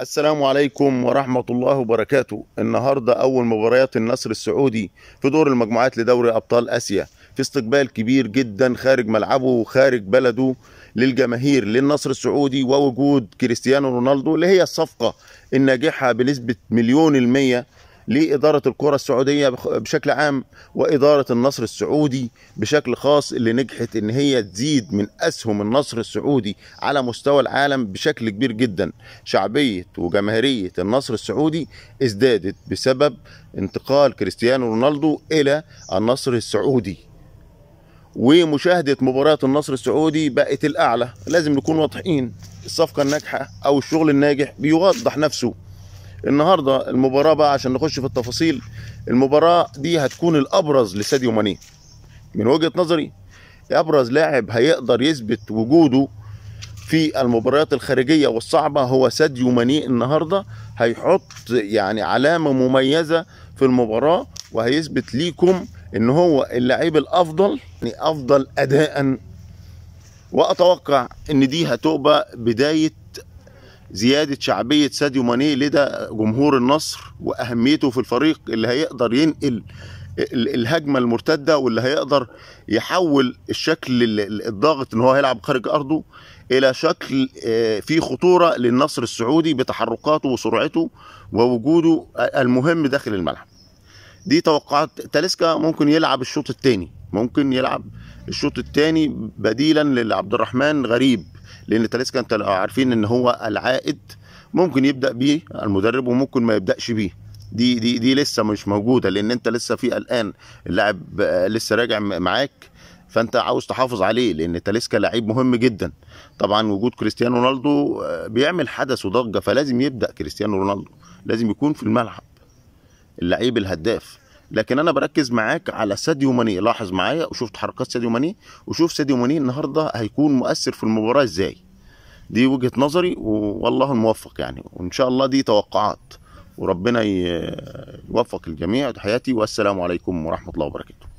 السلام عليكم ورحمة الله وبركاته النهاردة أول مباريات النصر السعودي في دور المجموعات لدوري أبطال آسيا في استقبال كبير جدا خارج ملعبه وخارج بلده للجماهير للنصر السعودي ووجود كريستيانو رونالدو اللي هي الصفقة الناجحة بنسبة مليون المية لإدارة الكرة السعودية بشكل عام وإدارة النصر السعودي بشكل خاص اللي نجحت إن هي تزيد من أسهم النصر السعودي على مستوى العالم بشكل كبير جدا شعبية وجماهيرية النصر السعودي ازدادت بسبب انتقال كريستيانو رونالدو إلى النصر السعودي ومشاهدة مباريات النصر السعودي بقت الأعلى لازم نكون واضحين الصفقة الناجحة أو الشغل الناجح بيوضح نفسه النهارده المباراه بقى عشان نخش في التفاصيل المباراه دي هتكون الابرز لساديو ماني من وجهه نظري ابرز لاعب هيقدر يثبت وجوده في المباريات الخارجيه والصعبه هو ساديو ماني النهارده هيحط يعني علامه مميزه في المباراه وهيثبت ليكم ان هو اللعيب الافضل يعني افضل اداء واتوقع ان دي هتبقى بدايه زيادة شعبية ساديو ماني لدى جمهور النصر وأهميته في الفريق اللي هيقدر ينقل الهجمة المرتدة واللي هيقدر يحول الشكل الضاغط ان هو هيلعب خارج ارضه الى شكل آه، فيه خطورة للنصر السعودي بتحركاته وسرعته ووجوده المهم داخل الملعب دي توقعات تاليسكا ممكن يلعب الشوط الثاني ممكن يلعب الشوط الثاني بديلا لعبد الرحمن غريب لان تاليسكا انت عارفين ان هو العائد ممكن يبدا بيه المدرب وممكن ما يبداش بيه دي دي دي لسه مش موجوده لان انت لسه في الان اللاعب لسه راجع معاك فانت عاوز تحافظ عليه لان تاليسكا لعيب مهم جدا طبعا وجود كريستيانو رونالدو آه، بيعمل حدث وضجه فلازم يبدا كريستيانو رونالدو لازم يكون في الملعب اللعيب الهداف لكن انا بركز معاك على ساديو ماني لاحظ معايا وشوف تحركات ساديو ماني وشوف ساديو ماني النهارده هيكون مؤثر في المباراه ازاي دي وجهه نظري والله الموفق يعني وان شاء الله دي توقعات وربنا يوفق الجميع تحياتي والسلام عليكم ورحمه الله وبركاته